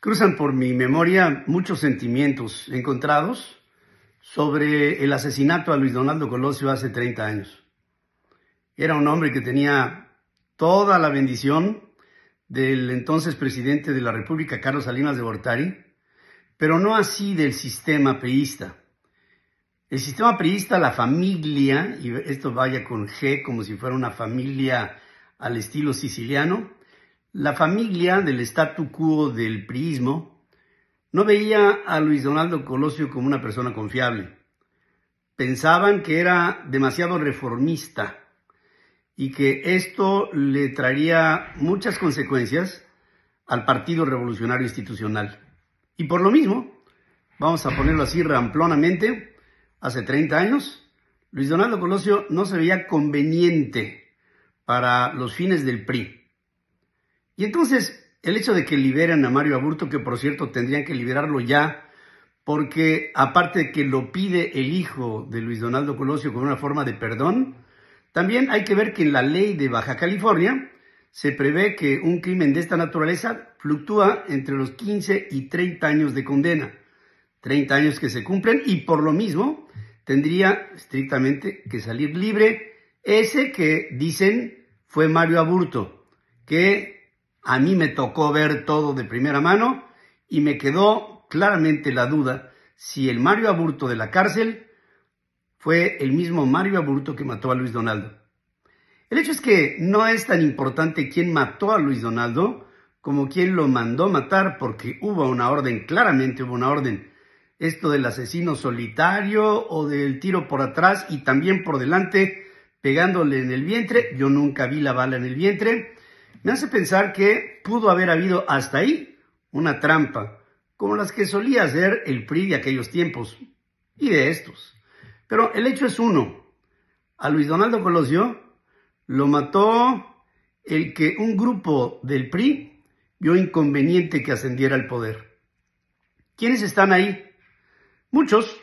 Cruzan por mi memoria muchos sentimientos encontrados sobre el asesinato a Luis Donaldo Colosio hace 30 años. Era un hombre que tenía toda la bendición del entonces presidente de la República, Carlos Salinas de Bortari, pero no así del sistema priista. El sistema priista, la familia, y esto vaya con G como si fuera una familia al estilo siciliano, la familia del statu quo del priismo no veía a Luis Donaldo Colosio como una persona confiable. Pensaban que era demasiado reformista y que esto le traería muchas consecuencias al Partido Revolucionario Institucional. Y por lo mismo, vamos a ponerlo así ramplonamente, hace 30 años, Luis Donaldo Colosio no se veía conveniente para los fines del PRI. Y entonces, el hecho de que liberen a Mario Aburto, que por cierto tendrían que liberarlo ya, porque aparte de que lo pide el hijo de Luis Donaldo Colosio con una forma de perdón, también hay que ver que en la ley de Baja California se prevé que un crimen de esta naturaleza fluctúa entre los 15 y 30 años de condena. 30 años que se cumplen y por lo mismo tendría estrictamente que salir libre ese que dicen fue Mario Aburto, que a mí me tocó ver todo de primera mano y me quedó claramente la duda si el Mario Aburto de la cárcel fue el mismo Mario Aburto que mató a Luis Donaldo. El hecho es que no es tan importante quién mató a Luis Donaldo como quién lo mandó matar porque hubo una orden, claramente hubo una orden. Esto del asesino solitario o del tiro por atrás y también por delante pegándole en el vientre, yo nunca vi la bala en el vientre, me hace pensar que pudo haber habido hasta ahí una trampa, como las que solía hacer el PRI de aquellos tiempos y de estos. Pero el hecho es uno. A Luis Donaldo Colosio lo mató el que un grupo del PRI vio inconveniente que ascendiera al poder. ¿Quiénes están ahí? Muchos,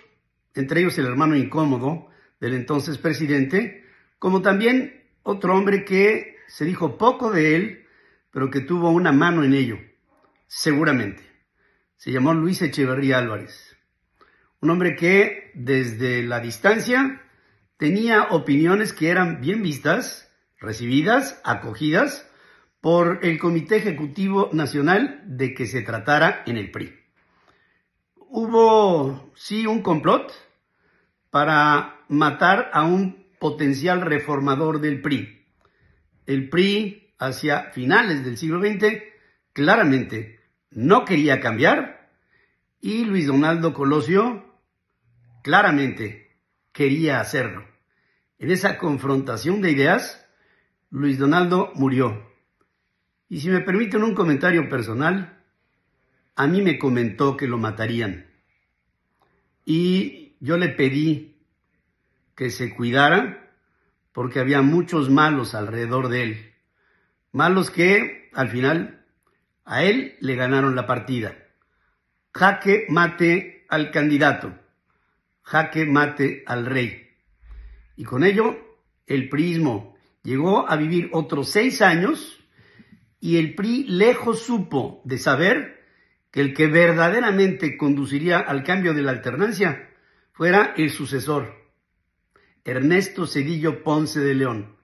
entre ellos el hermano incómodo del entonces presidente, como también otro hombre que se dijo poco de él, pero que tuvo una mano en ello, seguramente. Se llamó Luis Echeverría Álvarez, un hombre que desde la distancia tenía opiniones que eran bien vistas, recibidas, acogidas por el Comité Ejecutivo Nacional de que se tratara en el PRI. Hubo, sí, un complot para matar a un potencial reformador del PRI, el PRI hacia finales del siglo XX claramente no quería cambiar y Luis Donaldo Colosio claramente quería hacerlo. En esa confrontación de ideas, Luis Donaldo murió. Y si me permiten un comentario personal, a mí me comentó que lo matarían. Y yo le pedí que se cuidara porque había muchos malos alrededor de él. Malos que, al final, a él le ganaron la partida. Jaque mate al candidato, jaque mate al rey. Y con ello, el prismo llegó a vivir otros seis años y el PRI lejos supo de saber que el que verdaderamente conduciría al cambio de la alternancia fuera el sucesor, Ernesto Cedillo Ponce de León,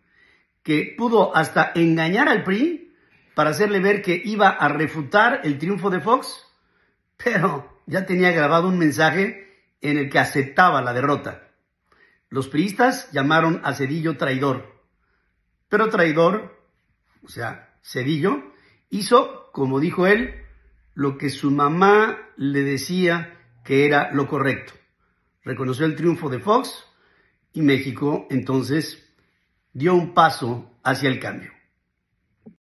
que pudo hasta engañar al PRI para hacerle ver que iba a refutar el triunfo de Fox, pero ya tenía grabado un mensaje en el que aceptaba la derrota. Los priistas llamaron a Cedillo traidor, pero traidor, o sea, Cedillo, hizo, como dijo él, lo que su mamá le decía que era lo correcto. Reconoció el triunfo de Fox, y México entonces dio un paso hacia el cambio.